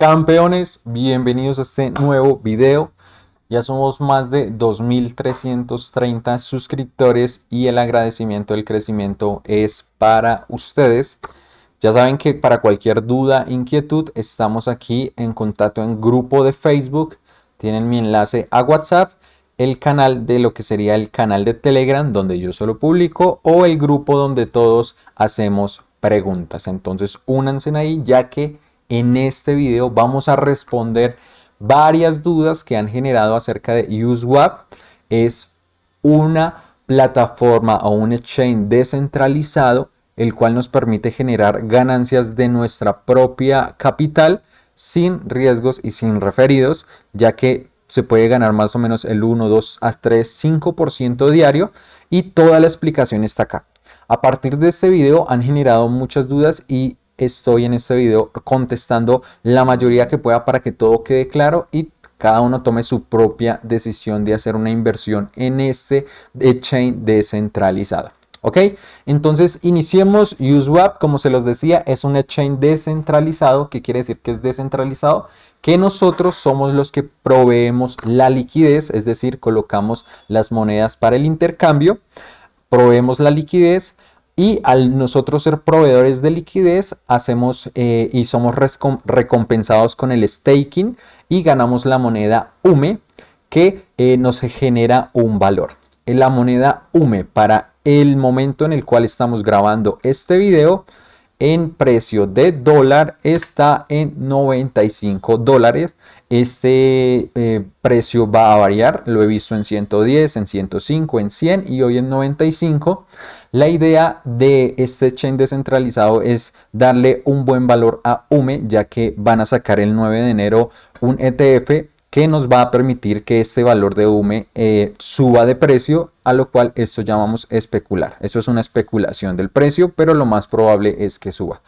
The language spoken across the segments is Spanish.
Campeones, bienvenidos a este nuevo video. Ya somos más de 2.330 suscriptores y el agradecimiento del crecimiento es para ustedes. Ya saben que para cualquier duda, inquietud, estamos aquí en contacto en grupo de Facebook. Tienen mi enlace a WhatsApp, el canal de lo que sería el canal de Telegram donde yo solo publico o el grupo donde todos hacemos preguntas. Entonces únanse ahí ya que en este video vamos a responder varias dudas que han generado acerca de UseWap. Es una plataforma o un exchange descentralizado el cual nos permite generar ganancias de nuestra propia capital sin riesgos y sin referidos, ya que se puede ganar más o menos el 1, 2, a 3, 5% diario y toda la explicación está acá. A partir de este video han generado muchas dudas y estoy en este video contestando la mayoría que pueda para que todo quede claro y cada uno tome su propia decisión de hacer una inversión en este eh, chain descentralizado. ¿Ok? Entonces iniciemos Usewap, como se los decía, es un chain descentralizado, que quiere decir que es descentralizado, que nosotros somos los que proveemos la liquidez, es decir, colocamos las monedas para el intercambio, proveemos la liquidez y al nosotros ser proveedores de liquidez hacemos eh, y somos recompensados con el staking y ganamos la moneda UME que eh, nos genera un valor. Eh, la moneda UME para el momento en el cual estamos grabando este video en precio de dólar está en 95 dólares este eh, precio va a variar, lo he visto en 110, en 105, en 100 y hoy en 95. La idea de este chain descentralizado es darle un buen valor a UME, ya que van a sacar el 9 de enero un ETF que nos va a permitir que este valor de UME eh, suba de precio, a lo cual esto llamamos especular. Eso es una especulación del precio, pero lo más probable es que suba.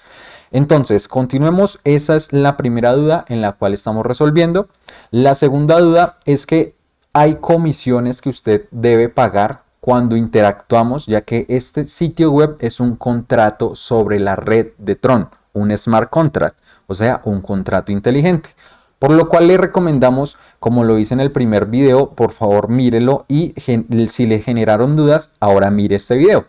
Entonces, continuemos, esa es la primera duda en la cual estamos resolviendo. La segunda duda es que hay comisiones que usted debe pagar cuando interactuamos, ya que este sitio web es un contrato sobre la red de Tron, un smart contract, o sea, un contrato inteligente. Por lo cual le recomendamos, como lo hice en el primer video, por favor mírelo y si le generaron dudas, ahora mire este video.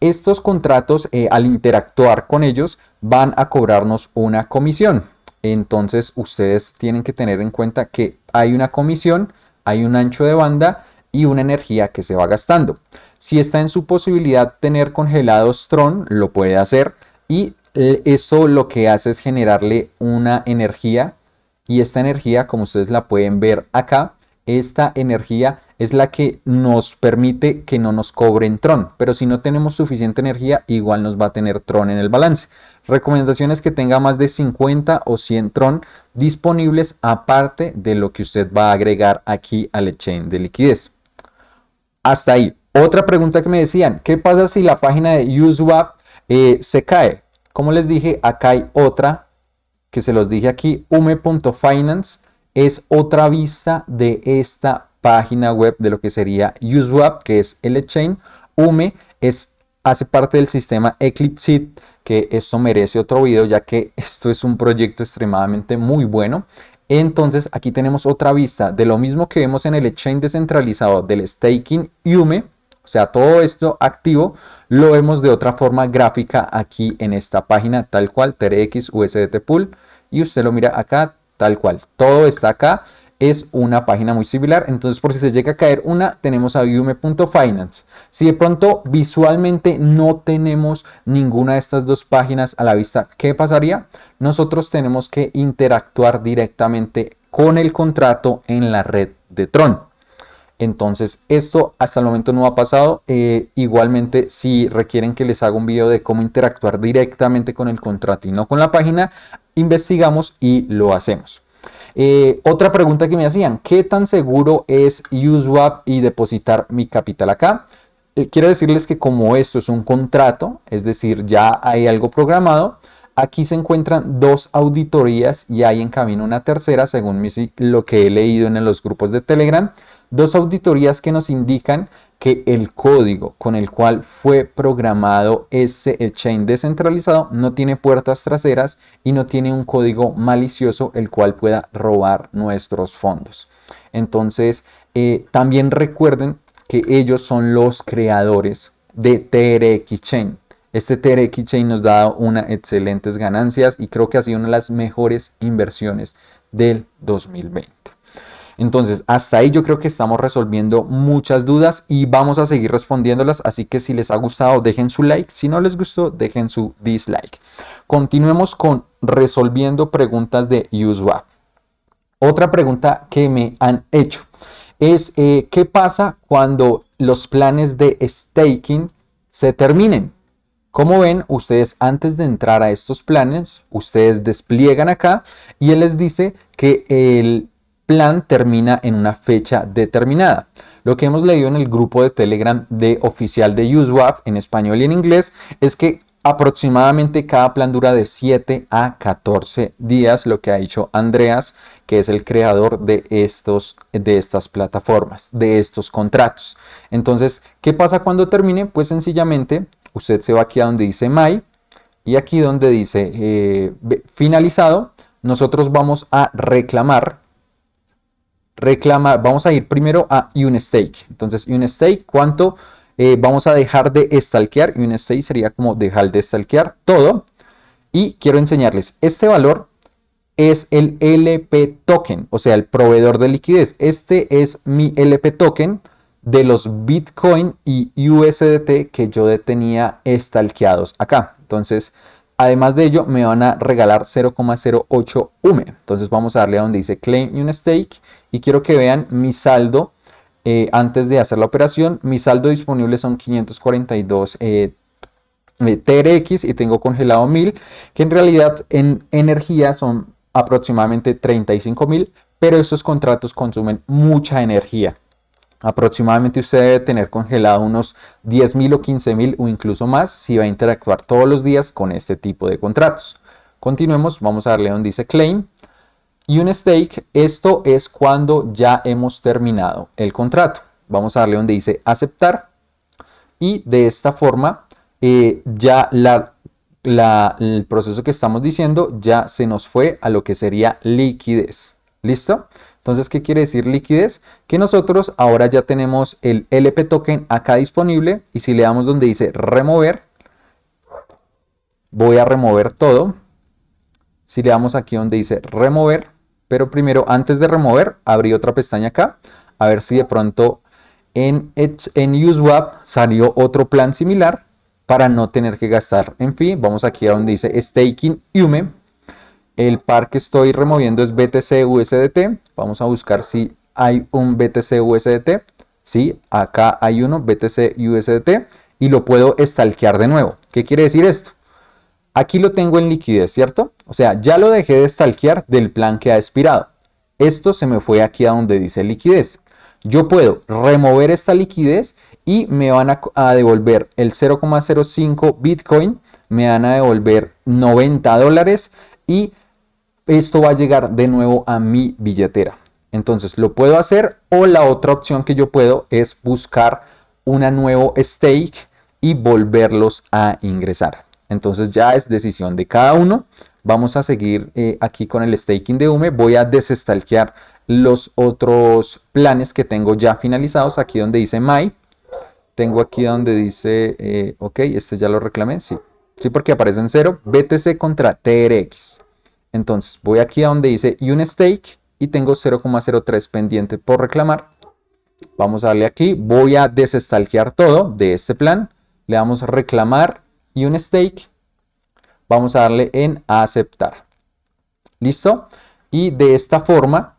Estos contratos, eh, al interactuar con ellos, van a cobrarnos una comisión. Entonces ustedes tienen que tener en cuenta que hay una comisión, hay un ancho de banda y una energía que se va gastando. Si está en su posibilidad tener congelados Tron, lo puede hacer y eh, eso lo que hace es generarle una energía y esta energía, como ustedes la pueden ver acá, esta energía es la que nos permite que no nos cobren Tron, pero si no tenemos suficiente energía, igual nos va a tener Tron en el balance. Recomendaciones que tenga más de 50 o 100 Tron disponibles aparte de lo que usted va a agregar aquí al exchange de liquidez. Hasta ahí. Otra pregunta que me decían, ¿qué pasa si la página de UseWap eh, se cae? Como les dije, acá hay otra que se los dije aquí, ume.finance es otra vista de esta página web de lo que sería UseWap, que es el exchange. Ume es, hace parte del sistema Eclipse que esto merece otro video ya que esto es un proyecto extremadamente muy bueno. Entonces aquí tenemos otra vista de lo mismo que vemos en el exchange descentralizado del staking Yume, o sea, todo esto activo lo vemos de otra forma gráfica aquí en esta página, tal cual, TRX USDT Pool. Y usted lo mira acá, tal cual. Todo está acá. Es una página muy similar. Entonces, por si se llega a caer una, tenemos a Yume.finance. Si de pronto visualmente no tenemos ninguna de estas dos páginas a la vista, ¿qué pasaría? Nosotros tenemos que interactuar directamente con el contrato en la red de Tron. Entonces esto hasta el momento no ha pasado. Eh, igualmente si requieren que les haga un video de cómo interactuar directamente con el contrato y no con la página, investigamos y lo hacemos. Eh, otra pregunta que me hacían, ¿qué tan seguro es USWAP y depositar mi capital acá? Eh, quiero decirles que como esto es un contrato, es decir, ya hay algo programado, aquí se encuentran dos auditorías y hay en camino una tercera, según lo que he leído en los grupos de Telegram, dos auditorías que nos indican que el código con el cual fue programado ese chain descentralizado no tiene puertas traseras y no tiene un código malicioso el cual pueda robar nuestros fondos. Entonces, eh, también recuerden que ellos son los creadores de TRX Chain. Este TRX Chain nos da unas excelentes ganancias y creo que ha sido una de las mejores inversiones del 2020. Entonces, hasta ahí yo creo que estamos resolviendo muchas dudas y vamos a seguir respondiéndolas. Así que si les ha gustado, dejen su like. Si no les gustó, dejen su dislike. Continuemos con resolviendo preguntas de USWAP. Otra pregunta que me han hecho es eh, qué pasa cuando los planes de staking se terminen. Como ven, ustedes antes de entrar a estos planes, ustedes despliegan acá y él les dice que el plan termina en una fecha determinada. Lo que hemos leído en el grupo de Telegram de oficial de USWAP en español y en inglés es que Aproximadamente cada plan dura de 7 a 14 días, lo que ha dicho Andreas, que es el creador de, estos, de estas plataformas, de estos contratos. Entonces, ¿qué pasa cuando termine? Pues sencillamente, usted se va aquí a donde dice My y aquí donde dice eh, finalizado, nosotros vamos a reclamar. Reclamar, vamos a ir primero a Unstake. Entonces, Unstake, ¿cuánto? Eh, vamos a dejar de stalkear y un state sería como dejar de stalkear todo. Y quiero enseñarles, este valor es el LP token, o sea, el proveedor de liquidez. Este es mi LP token de los Bitcoin y USDT que yo tenía stalkeados acá. Entonces, además de ello, me van a regalar 0,08 UME. Entonces, vamos a darle a donde dice Claim un Stake y quiero que vean mi saldo eh, antes de hacer la operación. Mi saldo disponible son 542 eh, eh, TRX y tengo congelado 1000, que en realidad en energía son aproximadamente 35 mil, pero estos contratos consumen mucha energía. Aproximadamente usted debe tener congelado unos 10,000 o 15 mil o incluso más si va a interactuar todos los días con este tipo de contratos. Continuemos, vamos a darle donde dice claim. Y un stake, esto es cuando ya hemos terminado el contrato. Vamos a darle donde dice aceptar. Y de esta forma, eh, ya la, el proceso que estamos diciendo ya se nos fue a lo que sería liquidez. ¿Listo? Entonces, ¿qué quiere decir liquidez? Que nosotros ahora ya tenemos el LP token acá disponible y si le damos donde dice remover, voy a remover todo. Si le damos aquí donde dice remover, pero primero, antes de remover, abrí otra pestaña acá. A ver si de pronto en, en UseWap salió otro plan similar para no tener que gastar en fin, Vamos aquí a donde dice Staking Yume. El par que estoy removiendo es BTC USDT. Vamos a buscar si hay un BTC USDT. Sí, acá hay uno, BTC USDT. Y lo puedo stalkear de nuevo. ¿Qué quiere decir esto? Aquí lo tengo en liquidez, ¿cierto? O sea, ya lo dejé de stalkear del plan que ha expirado. Esto se me fue aquí a donde dice liquidez. Yo puedo remover esta liquidez y me van a, devolver el 0,05 Bitcoin, me van a devolver 90 dólares y esto va a llegar de nuevo a mi billetera. Entonces lo puedo hacer o la otra opción que yo puedo es buscar un nuevo stake y volverlos a ingresar. Entonces ya es decisión de cada uno. Vamos a seguir eh, aquí con el staking de UME. Voy a desestalquear los otros planes que tengo ya finalizados. Aquí donde dice My. Tengo aquí donde dice, eh, ok, este ya lo reclamé. Sí, sí porque aparece en cero. BTC contra TRX. Entonces voy aquí a donde dice Unstake y tengo 0,03 pendiente por reclamar. Vamos a darle aquí. Voy a desestalquear todo de este plan. Le damos a reclamar y un stake. Vamos a darle en aceptar. ¿Listo? Y de esta forma,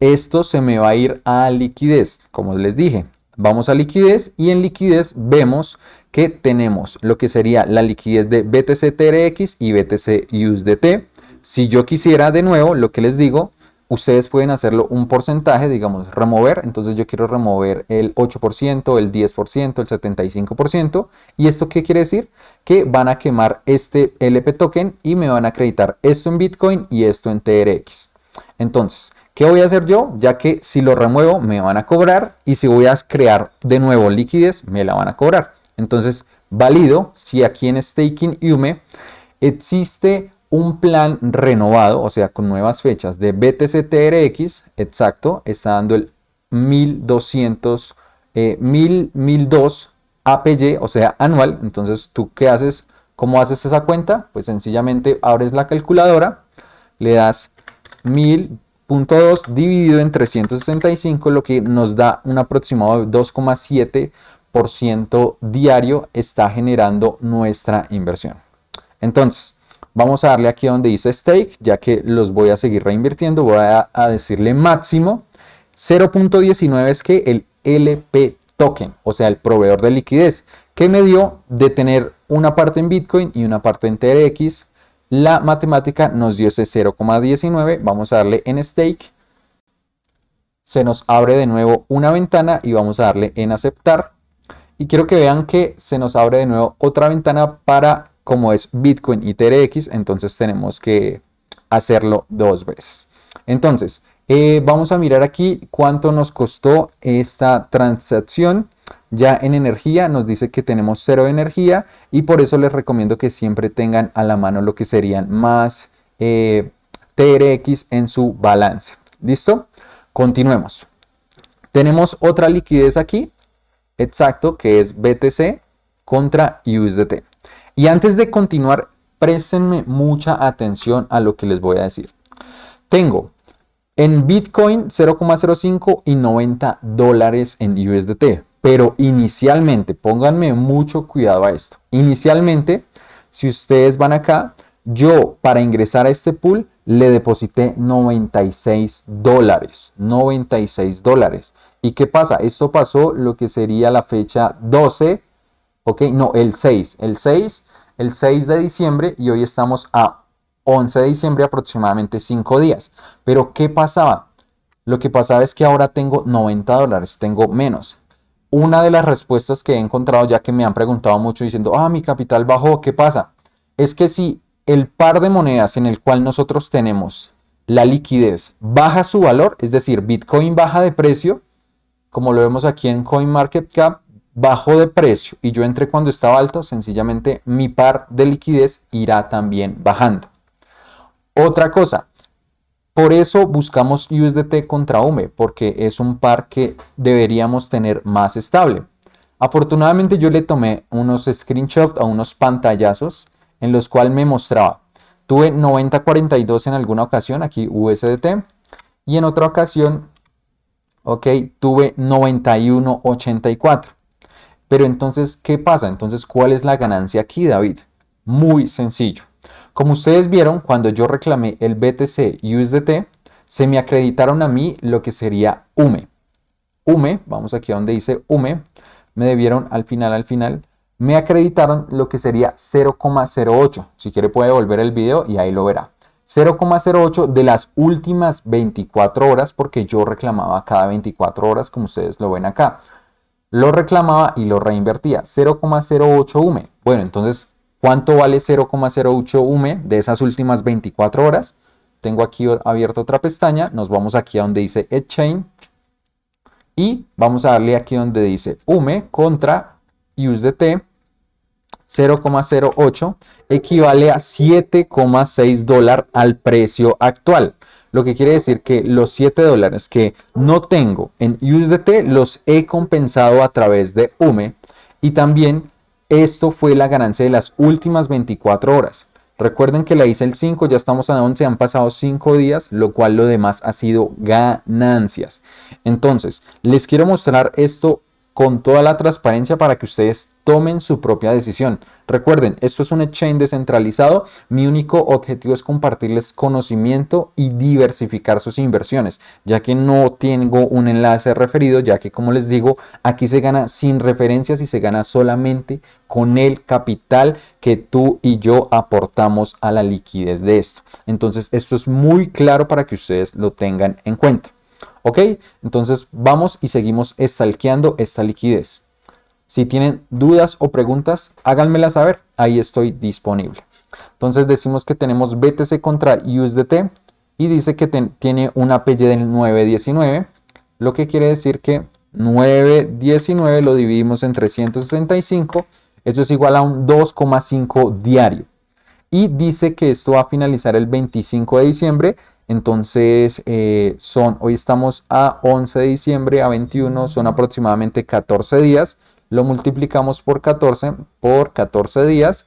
esto se me va a ir a liquidez, como les dije. Vamos a liquidez y en liquidez vemos que tenemos lo que sería la liquidez de BTC TRX y BTC USDT. Si yo quisiera de nuevo, lo que les digo, ustedes pueden hacerlo un porcentaje, digamos, remover. Entonces yo quiero remover el 8%, el 10%, el 75%. ¿Y esto qué quiere decir? Que van a quemar este LP token y me van a acreditar esto en Bitcoin y esto en TRX. Entonces, ¿qué voy a hacer yo? Ya que si lo remuevo me van a cobrar y si voy a crear de nuevo liquidez me la van a cobrar. Entonces, válido si aquí en Staking Yume existe un plan renovado, o sea, con nuevas fechas de BTCTRX, exacto, está dando el 1200, 1000, 1002 APY, o sea, anual. Entonces, ¿tú qué haces? ¿Cómo haces esa cuenta? Pues sencillamente abres la calculadora, le das 1000.2 dividido en 365, lo que nos da un aproximado de 2,7% diario está generando nuestra inversión. Entonces, Vamos a darle aquí donde dice stake, ya que los voy a seguir reinvirtiendo. Voy a, decirle máximo. 0.19 es que el LP token, o sea, el proveedor de liquidez, que me dio de tener una parte en Bitcoin y una parte en TRX. La matemática nos dio ese 0,19. Vamos a darle en stake. Se nos abre de nuevo una ventana y vamos a darle en aceptar. Y quiero que vean que se nos abre de nuevo otra ventana para como es Bitcoin y TRX, entonces tenemos que hacerlo dos veces. Entonces, eh, vamos a mirar aquí cuánto nos costó esta transacción. Ya en energía nos dice que tenemos cero de energía y por eso les recomiendo que siempre tengan a la mano lo que serían más eh, TRX en su balance. ¿Listo? Continuemos. Tenemos otra liquidez aquí, exacto, que es BTC contra USDT. Y antes de continuar, préstenme mucha atención a lo que les voy a decir. Tengo en Bitcoin 0,05 y 90 dólares en USDT. Pero inicialmente, pónganme mucho cuidado a esto. Inicialmente, si ustedes van acá, yo para ingresar a este pool le deposité 96 dólares. 96 dólares. ¿Y qué pasa? Esto pasó lo que sería la fecha 12 ¿ok? No, el 6, el 6, el 6 de diciembre y hoy estamos a 11 de diciembre aproximadamente 5 días. Pero ¿qué pasaba? Lo que pasaba es que ahora tengo 90 dólares, tengo menos. Una de las respuestas que he encontrado, ya que me han preguntado mucho diciendo, ah, mi capital bajó, ¿qué pasa? Es que si el par de monedas en el cual nosotros tenemos la liquidez baja su valor, es decir, Bitcoin baja de precio, como lo vemos aquí en CoinMarketCap, bajó de precio y yo entré cuando estaba alto, sencillamente mi par de liquidez irá también bajando. Otra cosa, por eso buscamos USDT contra UME, porque es un par que deberíamos tener más estable. Afortunadamente yo le tomé unos screenshots o unos pantallazos en los cuales me mostraba. Tuve 90.42 en alguna ocasión, aquí USDT, y en otra ocasión, ok, tuve 91.84. Pero entonces, ¿qué pasa? Entonces, ¿cuál es la ganancia aquí, David? Muy sencillo. Como ustedes vieron, cuando yo reclamé el BTC y USDT, se me acreditaron a mí lo que sería UME. UME, vamos aquí a donde dice UME, me debieron al final, al final, me acreditaron lo que sería 0,08. Si quiere puede volver el video y ahí lo verá. 0,08 de las últimas 24 horas porque yo reclamaba cada 24 horas como ustedes lo ven acá lo reclamaba y lo reinvertía. 0,08 UME. Bueno, entonces, ¿cuánto vale 0,08 UME de esas últimas 24 horas? Tengo aquí abierta otra pestaña. Nos vamos aquí a donde dice Exchange. Y vamos a darle aquí donde dice UME contra USDT 0,08 equivale a 7,6 dólares al precio actual. Lo que quiere decir que los 7 dólares que no tengo en USDT los he compensado a través de UME y también esto fue la ganancia de las últimas 24 horas. Recuerden que la hice el 5, ya estamos a 11, han pasado 5 días, lo cual lo demás ha sido ganancias. Entonces, les quiero mostrar esto con toda la transparencia para que ustedes tomen su propia decisión. Recuerden, esto es un exchange descentralizado. Mi único objetivo es compartirles conocimiento y diversificar sus inversiones, ya que no tengo un enlace referido, ya que como les digo, aquí se gana sin referencias y se gana solamente con el capital que tú y yo aportamos a la liquidez de esto. Entonces, esto es muy claro para que ustedes lo tengan en cuenta. ¿Ok? Entonces vamos y seguimos estalqueando esta liquidez. Si tienen dudas o preguntas, háganmela saber, ahí estoy disponible. Entonces decimos que tenemos BTC contra USDT y dice que tiene un APY del 919, lo que quiere decir que 919 lo dividimos en 365, eso es igual a un 2,5 diario. Y dice que esto va a finalizar el 25 de diciembre entonces, eh, son, hoy estamos a 11 de diciembre, a 21, son aproximadamente 14 días. Lo multiplicamos por 14, por 14 días.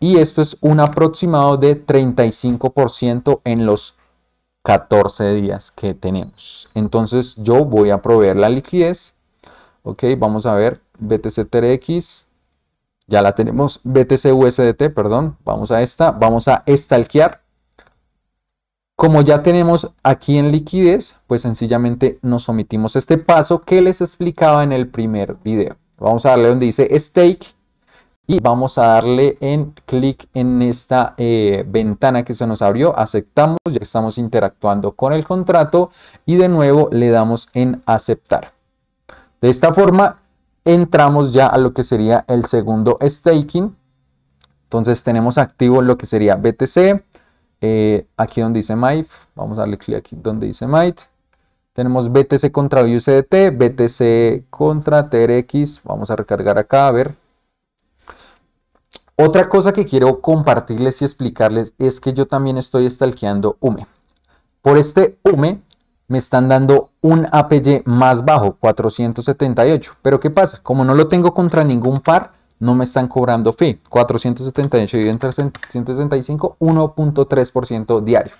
Y esto es un aproximado de 35% en los 14 días que tenemos. Entonces, yo voy a proveer la liquidez. Ok, vamos a ver, BTC-TRX. Ya la tenemos, BTC-USDT, perdón. Vamos a esta, vamos a estalquear como ya tenemos aquí en liquidez, pues sencillamente nos omitimos este paso que les explicaba en el primer video. Vamos a darle donde dice stake y vamos a darle en clic en esta eh, ventana que se nos abrió. Aceptamos, ya estamos interactuando con el contrato y de nuevo le damos en aceptar. De esta forma entramos ya a lo que sería el segundo staking. Entonces tenemos activo lo que sería BTC, eh, aquí donde dice Might, vamos a darle clic aquí donde dice might Tenemos BTC contra USDT, BTC contra TRX. Vamos a recargar acá, a ver. Otra cosa que quiero compartirles y explicarles es que yo también estoy stalkeando UME. Por este UME me están dando un APY más bajo, 478. Pero ¿qué pasa? Como no lo tengo contra ningún par, no me están cobrando fee. 478 dividido entre 165, 1.3% diario.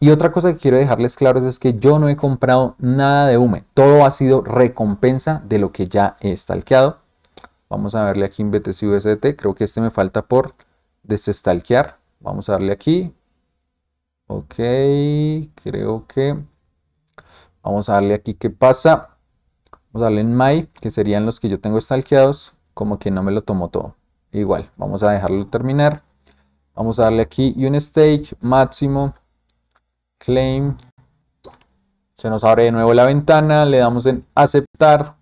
Y otra cosa que quiero dejarles claros es que yo no he comprado nada de UME. Todo ha sido recompensa de lo que ya he stalkeado. Vamos a verle aquí en BTC Creo que este me falta por desestalkear, Vamos a darle aquí. Ok, creo que... Vamos a darle aquí qué pasa. Vamos a darle en My, que serían los que yo tengo stalkeados como que no me lo tomó todo. Igual, vamos a dejarlo terminar. Vamos a darle aquí un stage máximo claim. Se nos abre de nuevo la ventana, le damos en aceptar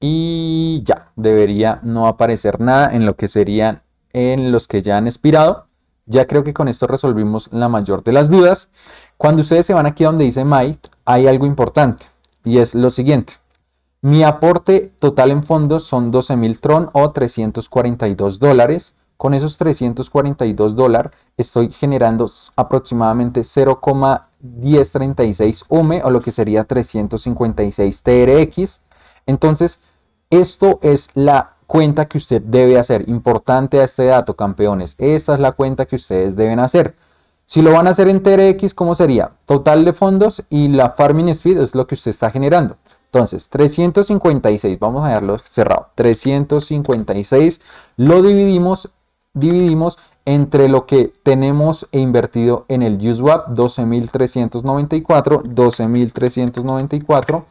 y ya, debería no aparecer nada en lo que serían en los que ya han expirado. Ya creo que con esto resolvimos la mayor de las dudas. Cuando ustedes se van aquí donde dice might, hay algo importante y es lo siguiente. Mi aporte total en fondos son 12.000 Tron o 342 dólares. Con esos 342 dólares estoy generando aproximadamente 0,1036 UME o lo que sería 356 TRX. Entonces, esto es la cuenta que usted debe hacer. Importante a este dato, campeones. Esa es la cuenta que ustedes deben hacer. Si lo van a hacer en TRX, ¿cómo sería? Total de fondos y la farming speed es lo que usted está generando. Entonces, 356, vamos a dejarlo cerrado. 356 lo dividimos, dividimos entre lo que tenemos e invertido en el USWAP, 12.394, 12.394.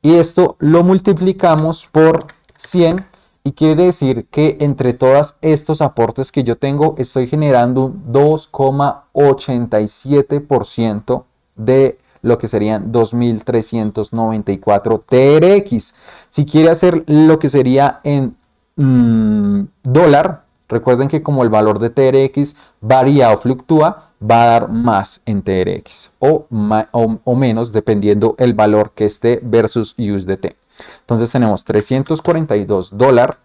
Y esto lo multiplicamos por 100 y quiere decir que entre todos estos aportes que yo tengo estoy generando un 2,87% de lo que serían 2394 TRX. Si quiere hacer lo que sería en mm, dólar, recuerden que como el valor de TRX varía o fluctúa, va a dar más en TRX o, menos dependiendo el valor que esté versus USDT. Entonces tenemos 342 dólar,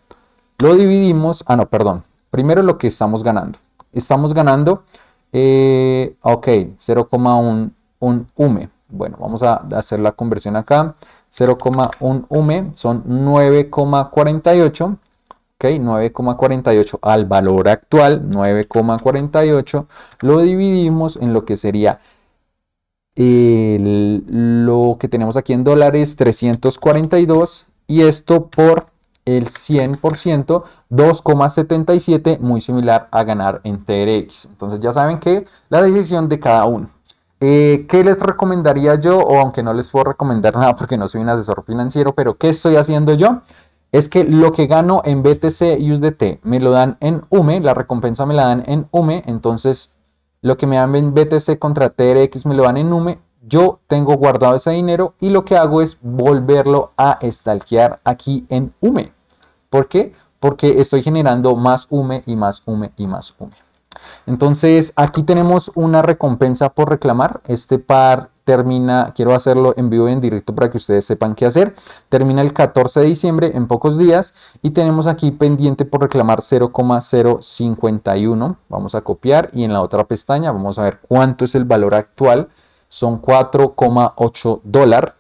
lo dividimos, ah no, perdón, primero lo que estamos ganando. Estamos ganando, eh, ok, 0,1 un UME. Bueno, vamos a hacer la conversión acá. 0,1 UME son 9,48. Ok, 9,48 al valor actual, 9,48, lo dividimos en lo que sería el, lo que tenemos aquí en dólares, 342, y esto por el 100%, 2,77, muy similar a ganar en TRX. Entonces ya saben que la decisión de cada uno. Eh, ¿Qué les recomendaría yo? O aunque no les puedo recomendar nada porque no soy un asesor financiero, pero ¿qué estoy haciendo yo? Es que lo que gano en BTC y USDT me lo dan en UME, la recompensa me la dan en UME, entonces lo que me dan en BTC contra TRX me lo dan en UME, yo tengo guardado ese dinero y lo que hago es volverlo a stalkear aquí en UME. ¿Por qué? Porque estoy generando más UME y más UME y más UME. Entonces, aquí tenemos una recompensa por reclamar. Este par termina, quiero hacerlo en vivo en directo para que ustedes sepan qué hacer. Termina el 14 de diciembre en pocos días y tenemos aquí pendiente por reclamar 0,051. Vamos a copiar y en la otra pestaña vamos a ver cuánto es el valor actual. Son 4,8 dólar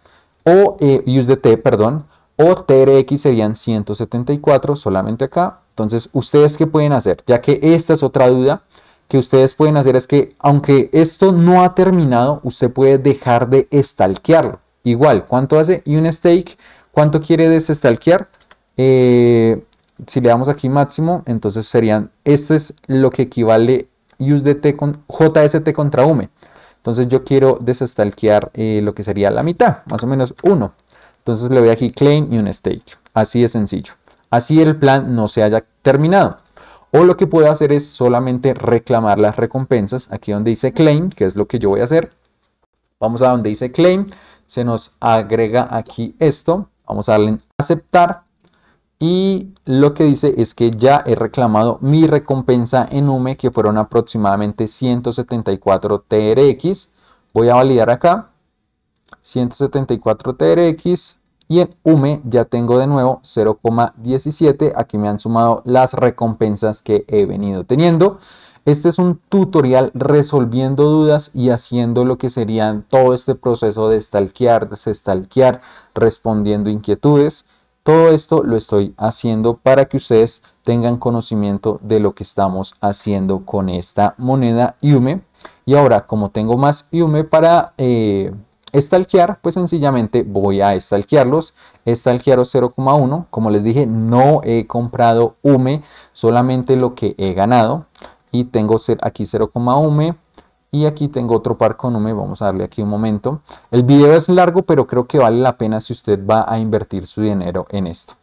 o eh, USDT, perdón, o TRX serían 174 solamente acá. Entonces, ¿ustedes qué pueden hacer? Ya que esta es otra duda que ustedes pueden hacer es que, aunque esto no ha terminado, usted puede dejar de estalquearlo. Igual, ¿cuánto hace? Y un stake, ¿cuánto quiere desestalquear? Eh, si le damos aquí máximo, entonces serían, esto es lo que equivale USDT con JST contra UME. Entonces yo quiero desestalquear eh, lo que sería la mitad, más o menos uno. Entonces le doy aquí claim y un stake. Así de sencillo. Así el plan no se haya terminado. O lo que puedo hacer es solamente reclamar las recompensas. Aquí donde dice claim, que es lo que yo voy a hacer. Vamos a donde dice claim. Se nos agrega aquí esto. Vamos a darle en aceptar. Y lo que dice es que ya he reclamado mi recompensa en UME, que fueron aproximadamente 174 TRX. Voy a validar acá. 174 TRX. Y en UME ya tengo de nuevo 0,17. Aquí me han sumado las recompensas que he venido teniendo. Este es un tutorial resolviendo dudas y haciendo lo que sería todo este proceso de stalkear, desestalkear, respondiendo inquietudes. Todo esto lo estoy haciendo para que ustedes tengan conocimiento de lo que estamos haciendo con esta moneda UME Y ahora, como tengo más UME para eh, Stalkear, pues sencillamente voy a stalkearlos. Stalkear 0,1. Como les dije, no he comprado UME, solamente lo que he ganado. Y tengo aquí 0.1 Y aquí tengo otro par con UME. Vamos a darle aquí un momento. El video es largo, pero creo que vale la pena si usted va a invertir su dinero en esto.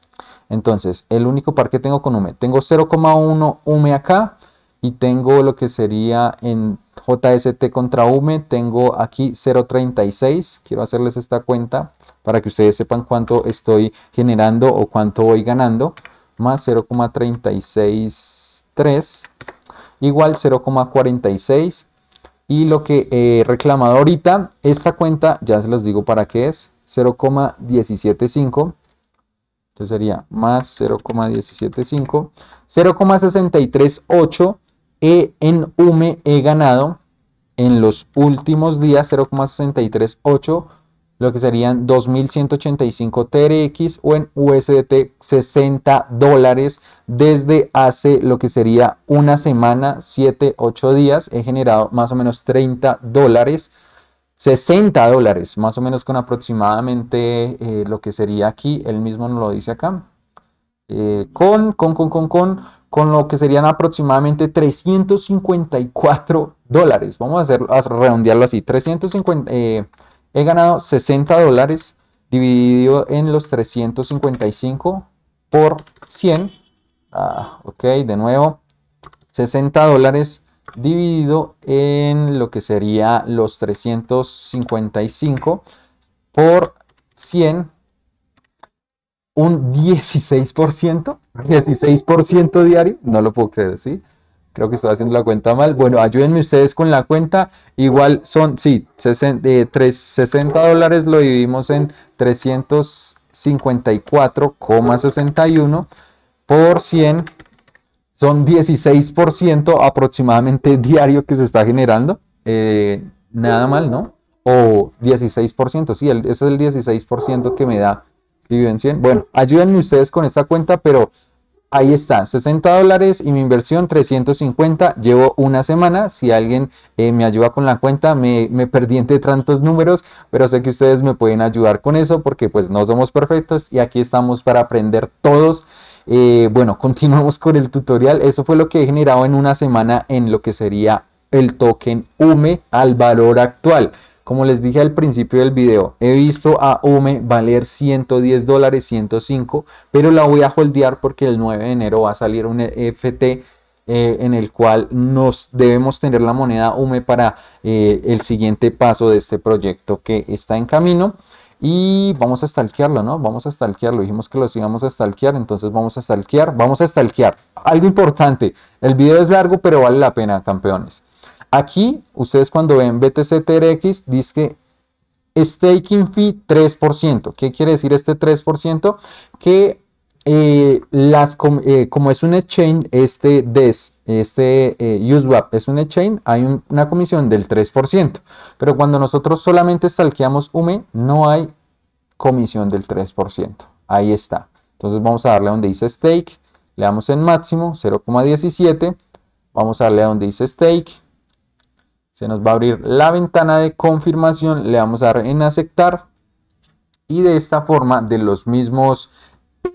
Entonces, el único par que tengo con UME, tengo 0,1 UME acá y tengo lo que sería en JST contra UME, tengo aquí 0.36, quiero hacerles esta cuenta para que ustedes sepan cuánto estoy generando o cuánto voy ganando, más 0,363 igual 0,46 y lo que he reclamado ahorita, esta cuenta, ya se los digo para qué es, 0,175 entonces sería más 0,175, 0,638 e en UME he ganado en los últimos días 0,638, lo que serían 2.185 TRX o en USDT 60 dólares desde hace lo que sería una semana, 7, 8 días. He generado más o menos 30 dólares. 60 dólares, más o menos con aproximadamente eh, lo que sería aquí, él mismo nos lo dice acá, eh, con, con, con, con, con con lo que serían aproximadamente 354 dólares. Vamos a, hacer, a redondearlo así. 350, eh, he ganado 60 dólares dividido en los 355 por 100. Ah, ok, de nuevo. 60 dólares dividido en lo que sería los 355 por 100 un 16%, 16% ah. diario, no lo puedo creer, ¿sí? Creo que estoy haciendo la cuenta mal. Bueno, ayúdenme ustedes con la cuenta. Igual son, sí, 60, dólares lo dividimos en 354,61 por 100. Son 16% aproximadamente diario que se está generando. Eh, nada mal, ¿no? O 16%, sí, ese es el 16% que me da bueno, ayúdenme ustedes con esta cuenta, pero ahí está, 60 dólares y mi inversión 350. Llevo una semana. Si alguien eh, me ayuda con la cuenta, me, perdí entre tantos números, pero sé que ustedes me pueden ayudar con eso porque pues no somos perfectos y aquí estamos para aprender todos. Eh, bueno, continuamos con el tutorial. Eso fue lo que he generado en una semana en lo que sería el token UME al valor actual. Como les dije al principio del video, he visto a UME valer 110 dólares, 105, pero la voy a holdear porque el 9 de enero va a salir un e FT eh, en el cual nos debemos tener la moneda UME para eh, el siguiente paso de este proyecto que está en camino. Y vamos a stalkearlo, ¿no? Vamos a stalkearlo. Dijimos que lo sigamos a stalkear, entonces vamos a stalkear. Vamos a stalkear. Algo importante, el video es largo, pero vale la pena, campeones. Aquí, ustedes cuando ven BTC-TRX, dice que staking fee 3%. ¿Qué quiere decir este 3%? Que eh, las, eh, como es un exchange, este DES, este eh, es un exchange, hay una comisión del 3%. Pero cuando nosotros solamente salqueamos UME, no hay comisión del 3%. Ahí está. Entonces vamos a darle a donde dice stake, le damos en máximo 0,17. Vamos a darle a donde dice stake, se nos va a abrir la ventana de confirmación, le vamos a dar en aceptar y de esta forma de los mismos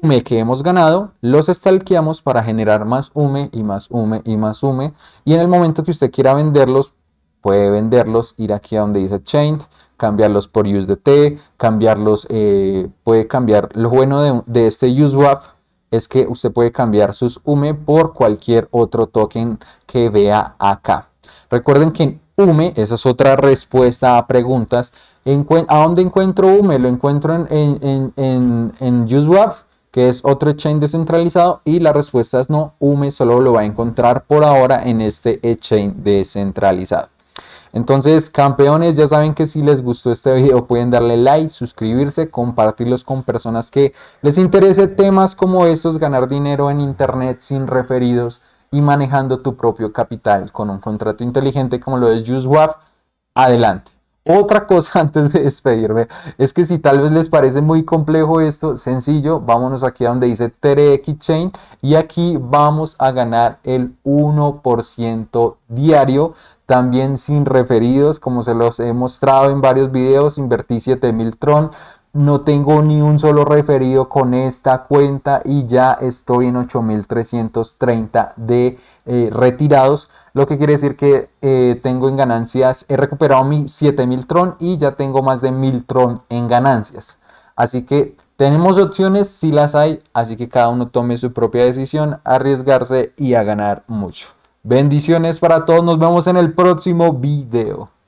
UME que hemos ganado, los stalkeamos para generar más UME y más UME y más UME y en el momento que usted quiera venderlos, puede venderlos, ir aquí a donde dice Chain, cambiarlos por USDT, cambiarlos, eh, puede cambiar, lo bueno de, de este USWAP es que usted puede cambiar sus UME por cualquier otro token que vea acá. Recuerden que en UME, esa es otra respuesta a preguntas, ¿a dónde encuentro UME? Lo encuentro en, en, en, en, que es otro chain descentralizado, y la respuesta es no, UME solo lo va a encontrar por ahora en este chain descentralizado. Entonces, campeones, ya saben que si les gustó este video pueden darle like, suscribirse, compartirlos con personas que les interese temas como esos, ganar dinero en internet sin referidos, y manejando tu propio capital con un contrato inteligente como lo es UseWap. adelante. Otra cosa antes de despedirme es que si tal vez les parece muy complejo esto, sencillo, vámonos aquí a donde dice TRX Chain y aquí vamos a ganar el 1% diario también sin referidos, como se los he mostrado en varios videos, invertí 7000 Tron, no tengo ni un solo referido con esta cuenta y ya estoy en 8.330 de eh, retirados. Lo que quiere decir que eh, tengo en ganancias, he recuperado mi 7.000 tron y ya tengo más de 1.000 tron en ganancias. Así que tenemos opciones, si las hay, así que cada uno tome su propia decisión, arriesgarse y a ganar mucho. Bendiciones para todos, nos vemos en el próximo video.